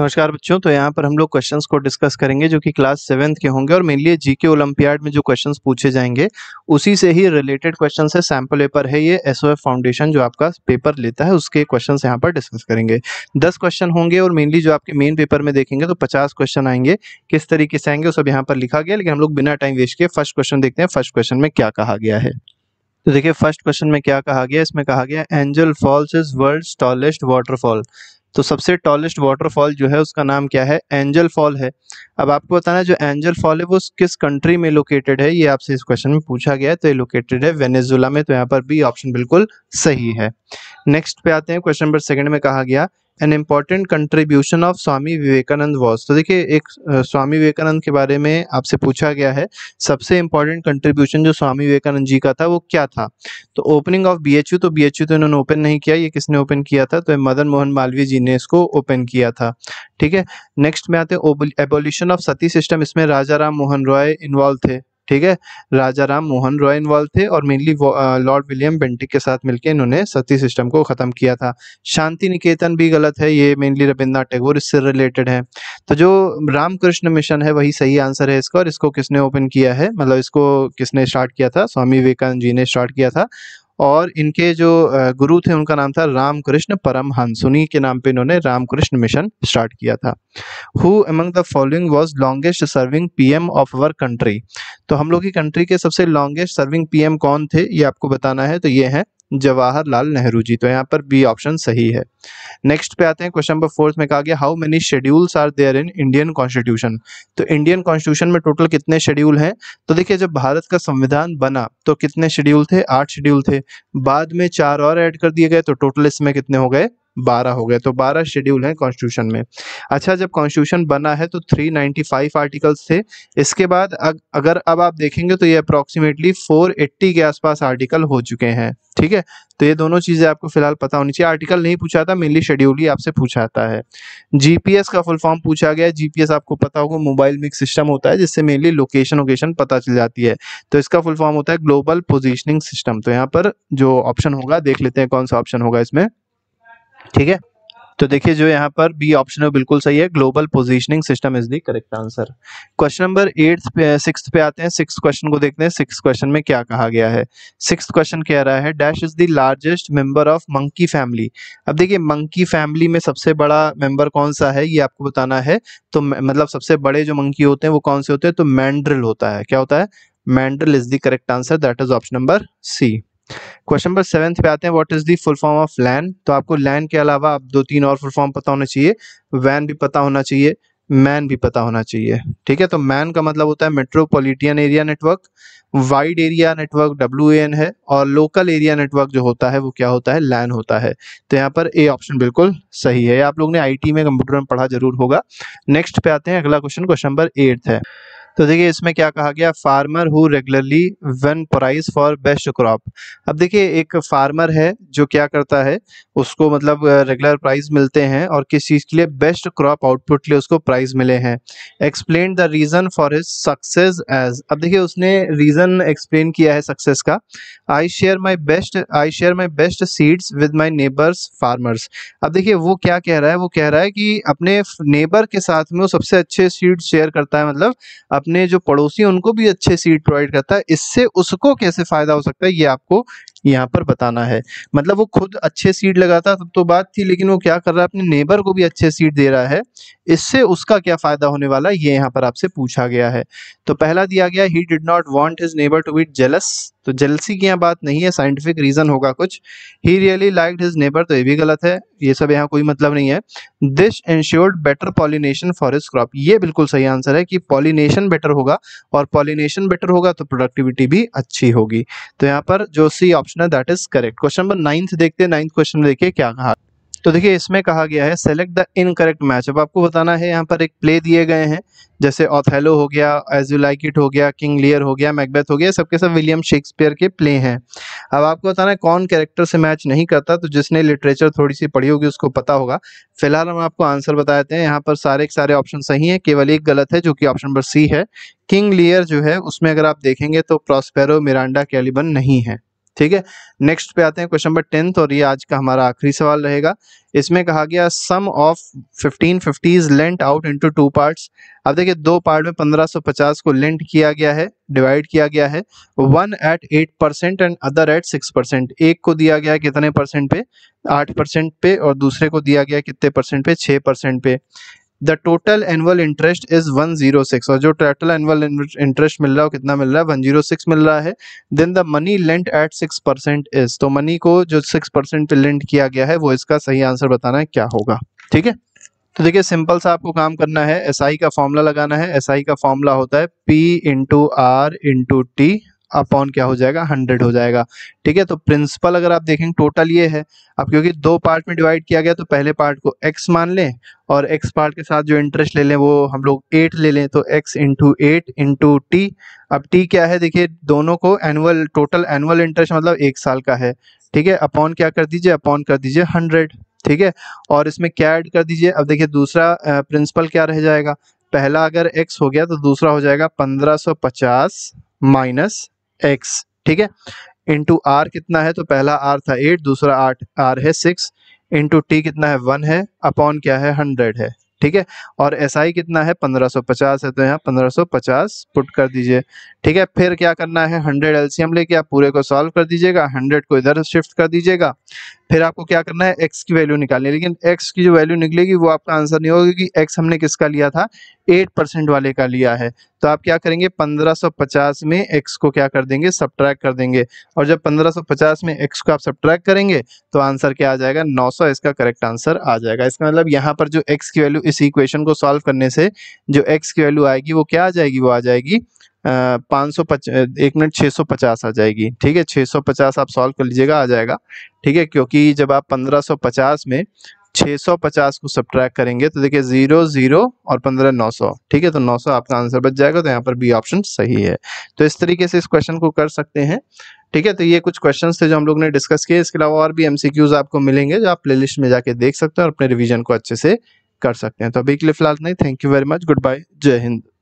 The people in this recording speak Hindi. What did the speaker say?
नमस्कार बच्चों तो यहाँ पर हम लोग क्वेश्चंस को डिस्कस करेंगे जो कि क्लास सेवेंथ के होंगे और मेनली जीके ओलंपियाड में जो क्वेश्चंस पूछे जाएंगे उसी से ही रिलेटेड क्वेश्चंस है सैम्पल पेपर है ये एसओएफ फाउंडेशन जो आपका पेपर लेता है उसके क्वेश्चंस यहाँ पर डिस्कस करेंगे दस क्वेश्चन होंगे और मेनली जो आपके मेन पेपर में देखेंगे तो पचास क्वेश्चन आएंगे किस तरीके से आएंगे सब यहाँ पर लिखा गया लेकिन हम लोग बिना टाइम वेस्ट किए फर्स्ट क्वेश्चन देखते हैं फर्स्ट क्वेश्चन में क्या कहा गया है तो देखिए फर्स्ट क्वेश्चन में क्या कहा गया इसमें कहा गया Angel Falls is world tallest waterfall तो सबसे टॉलेस्ट वाटरफॉल जो है उसका नाम क्या है एंजल फॉल है अब आपको बताना जो एंजल फॉल है वो किस कंट्री में लोकेटेड है ये आपसे इस क्वेश्चन में पूछा गया है तो ये लोकेटेड है वेनेजुला में तो यहाँ पर भी ऑप्शन बिल्कुल सही है नेक्स्ट पे आते हैं क्वेश्चन नंबर सेकंड में कहा गया an important contribution of Swami Vivekananda was तो देखिए एक स्वामी विवेकानंद के बारे में आपसे पूछा गया है सबसे इम्पॉर्टेंट कंट्रीब्यूशन जो स्वामी विवेकानंद जी का था वो क्या था तो opening of B H U तो बी एच यू तो इन्होंने ओपन नहीं किया ये किसने ओपन किया था तो मदन मोहन मालवीय जी ने इसको ओपन किया था ठीक है नेक्स्ट में आते हैं एबोल्यूशन ऑफ सती सिस्टम इसमें राजा राम मोहन रॉय इन्वॉल्व थे ठीक है राजा राम मोहन रॉय इन्वॉल्व थे और मेनली लॉर्ड विलियम बेंटिक के साथ मिलकर इन्होंने सती सिस्टम को खत्म किया था शांति निकेतन भी गलत है ये मेनली रविन्द्रनाथ टैगोर इससे रिलेटेड है तो जो रामकृष्ण मिशन है वही सही आंसर है इसका और इसको किसने ओपन किया है मतलब इसको किसने स्टार्ट किया था स्वामी विवेकानंद जी ने स्टार्ट किया था और इनके जो गुरु थे उनका नाम था रामकृष्ण परम उन्हीं के नाम पे इन्होंने रामकृष्ण मिशन स्टार्ट किया था who among the following was longest serving PM of our country तो हम लोग की कंट्री के सबसे लॉन्गेस्ट सर्विंग पीएम कौन थे ये आपको बताना है तो ये है जवाहरलाल नेहरू जी तो यहाँ पर बी ऑप्शन सही है नेक्स्ट पे आते हैं क्वेश्चन नंबर फोर्थ में कहा गया how many schedules are there in Indian constitution तो इंडियन कॉन्स्टिट्यूशन में टोटल कितने शेड्यूल हैं तो देखिए जब भारत का संविधान बना तो कितने शेड्यूल थे आठ शेड्यूल थे बाद में चार और ऐड कर दिए गए तो टोटल इसमें कितने हो गए बारह हो गए तो बारह शेड्यूल हैं कॉन्स्टिट्यूशन में अच्छा जब कॉन्स्टिट्यूशन बना है तो थ्री फाइव आर्टिकल्स थे इसके बाद अग, अगर अब आप देखेंगे तो ये अप्रॉक्सीमेटली एट्टी के आसपास आर्टिकल हो चुके हैं ठीक है तो ये दोनों चीज़ें आपको फिलहाल पता होनी चाहिए आर्टिकल नहीं पूछा था मेनली शेड्यूल ही आपसे पूछाता है जीपीएस का फुल फॉर्म पूछा गया जीपीएस आपको पता होगा मोबाइल मिक्स सिस्टम होता है जिससे मेनली लोकेशन वोकेशन पता चल जाती है तो इसका फुल फॉर्म होता है ग्लोबल पोजिशनिंग सिस्टम तो यहाँ पर जो ऑप्शन होगा देख लेते हैं कौन सा ऑप्शन होगा इसमें ठीक है तो देखिए जो यहाँ पर बी ऑप्शन है बिल्कुल सही है global positioning system is the correct answer question number eight six पे आते हैं सिक्स क्वेश्चन को देखते हैं सिक्स क्वेश्चन में क्या कहा गया है सिक्स क्वेश्चन कह रहा है dash is the largest member of monkey family अब देखिए मंकी फैमिली में सबसे बड़ा मेंबर कौन सा है ये आपको बताना है तो मतलब सबसे बड़े जो मंकी होते हैं वो कौन से होते हैं तो मैंड्रिल होता है क्या होता है mandrill is the correct answer that is option number C question number seventh पे आते हैं what is the full form of LAN तो आपको लैन के अलावा आप दो तीन और फुल फॉर्म पता होना चाहिए वैन भी पता होना चाहिए मैन भी पता होना चाहिए ठीक है तो मैन का मतलब होता है metropolitan area network wide area network W है और लोकल एरिया नेटवर्क जो होता है वो क्या होता है लैन होता है तो यहाँ पर ए ऑप्शन बिल्कुल सही है आप लोग ने आई में कंप्यूटर में पढ़ा जरूर होगा नेक्स्ट पे आते हैं अगला क्वेश्चन क्वेश्चन नंबर एट है तो देखिए इसमें क्या कहा गया farmer who regularly won prize for best crop अब देखिए एक फार्मर है जो क्या करता है उसको मतलब रेगुलर प्राइस मिलते हैं और किस चीज़ के लिए बेस्ट क्रॉप आउटपुट के लिए उसको प्राइस मिले हैं explain the reason for his success as अब देखिए उसने रीज़न एक्सप्लेन किया है सक्सेस का I share my best I share my best seeds with my neighbours farmers अब देखिए वो क्या कह रहा है वो कह रहा है कि अपने नेबर के साथ में वो सबसे अच्छे सीड शेयर करता है मतलब अपने जो पड़ोसी उनको भी अच्छे सीट प्रोवाइड करता है इससे उसको कैसे फायदा हो सकता है ये आपको यहाँ पर बताना है मतलब वो खुद अच्छे सीड लगाता तब तो बात थी लेकिन वो क्या कर रहा है अपने नेबर को भी अच्छे सीड दे रहा है इससे उसका क्या फ़ायदा होने वाला ये यहाँ पर आपसे पूछा गया है तो पहला दिया गया he did not want his neighbour to beat jealous तो जेलसी की यहाँ बात नहीं है साइंटिफिक रीज़न होगा कुछ he really like his neighbour तो ये भी गलत है ये सब यहाँ कोई मतलब नहीं है this insured better pollination for his crop ये बिल्कुल सही आंसर है कि पॉलिनेशन बेटर होगा और पॉलिनेशन बेटर होगा तो प्रोडक्टिविटी भी अच्छी होगी तो यहाँ पर जो सी ऑप्शन ऑप्शन है that is correct question number ninth देखते हैं नाइन्थ क्वेश्चन देखिए क्या कहा तो देखिए इसमें कहा गया है सेलेक्ट द इनकरेक्ट मैच अब आपको बताना है यहाँ पर एक प्ले दिए गए हैं जैसे ऑथेलो हो गया एज यू लाइक इट हो गया किंग लियर हो गया मैकबेथ हो गया सबके सब विलियम शेक्सपियर के प्ले हैं अब आपको बताना है कौन कैरेक्टर से मैच नहीं करता तो जिसने लिटरेचर थोड़ी सी पढ़ी होगी उसको पता होगा फिलहाल हम आपको आंसर बताते हैं यहाँ पर सारे के सारे ऑप्शन सही हैं केवल एक गलत है जो कि ऑप्शन नंबर सी है किंग लियर जो है उसमें अगर आप देखेंगे तो प्रॉस्पेरो मिरांडा कैलिबन नहीं है ठीक है नेक्स्ट पे आते हैं क्वेश्चन नंबर टेंथ और ये आज का हमारा आखिरी सवाल रहेगा इसमें कहा गया sum of fifteen fifties lent out into two parts अब देखिए दो पार्ट में 1550 को लेंट किया गया है डिवाइड किया गया है one at eight percent and other at six percent एक को दिया गया कितने परसेंट पे आठ परसेंट पे और दूसरे को दिया गया कितने परसेंट पे छः परसेंट पे the total annual interest is 106 और जो टोटल एनुअल इंटरेस्ट मिल रहा है कितना मिल रहा है 106 मिल रहा है then the money lent at six percent is तो मनी को जो सिक्स परसेंट पे लेंट किया गया है वो इसका सही आंसर बताना है क्या होगा ठीक है तो देखिए सिंपल सा आपको काम करना है एस SI का फॉर्मूला लगाना है एस SI का फॉर्मूला होता है P into R into T upon क्या हो जाएगा हंड्रेड हो जाएगा ठीक है तो प्रिंसिपल अगर आप देखेंगे टोटल ये है अब क्योंकि दो पार्ट में डिवाइड किया गया तो पहले पार्ट को एक्स मान लें और एक्स पार्ट के साथ जो इंटरेस्ट ले लें वो हम लोग एट ले लें तो X into eight into T अब टी क्या है देखिए दोनों को एनुअल टोटल एनुअल इंटरेस्ट मतलब एक साल का है ठीक है अपॉन क्या कर दीजिए अपॉन कर दीजिए हंड्रेड ठीक है और इसमें क्या ऐड कर दीजिए अब देखिए दूसरा प्रिंसिपल क्या रह जाएगा पहला अगर एक्स हो गया तो दूसरा हो जाएगा पंद्रह सौ पचास माइनस एक्स ठीक है इंटू आर कितना है तो पहला आर था एट दूसरा आठ आर है सिक्स इंटू टी कितना है वन है अपॉन क्या है हंड्रेड है ठीक है और एस SI कितना है पंद्रह पचास है तो यहाँ पंद्रह पचास पुट कर दीजिए ठीक है फिर क्या करना है हंड्रेड एलसीएम लेके आप पूरे को सॉल्व कर दीजिएगा हंड्रेड को इधर शिफ्ट कर दीजिएगा फिर आपको क्या करना है एक्स की वैल्यू निकालनी है लेकिन एक्स की जो वैल्यू निकलेगी वो आपका आंसर नहीं होगा कि एक्स हमने किसका लिया था एट परसेंट वाले का लिया है तो आप क्या करेंगे 1550 में एक्स को क्या कर देंगे सब कर देंगे और जब 1550 में एक्स को आप सब करेंगे तो आंसर क्या आ जाएगा 900 इसका करेक्ट आंसर आ जाएगा इसका मतलब यहाँ पर जो एक्स की वैल्यू इस इक्वेशन को सॉल्व करने से जो एक्स की वैल्यू आएगी वो क्या आ जाएगी वो आ जाएगी पाँच सौ पच एक मिनट छः सौ पचास आ जाएगी ठीक है छः सौ पचास आप सॉल्व कर लीजिएगा आ जाएगा ठीक है क्योंकि जब आप पंद्रह सौ पचास में छः सौ पचास को सब्ट्रैक करेंगे तो देखिए ज़ीरो ज़ीरो और पंद्रह नौ सौ ठीक है तो नौ सौ आपका आंसर बच जाएगा तो यहाँ पर बी ऑप्शन सही है तो इस तरीके से इस क्वेश्चन को कर सकते हैं ठीक है तो ये कुछ क्वेश्चंस थे जो हम लोग ने डिस्कस किए इसके अलावा और भी एमसीक्यूज आपको मिलेंगे जो आप प्लेलिस्ट में जाके देख सकते हैं और अपने रिवीजन को अच्छे से कर सकते हैं तो अभी के लिए फिलहाल नहीं thank you very much good bye जय हिंद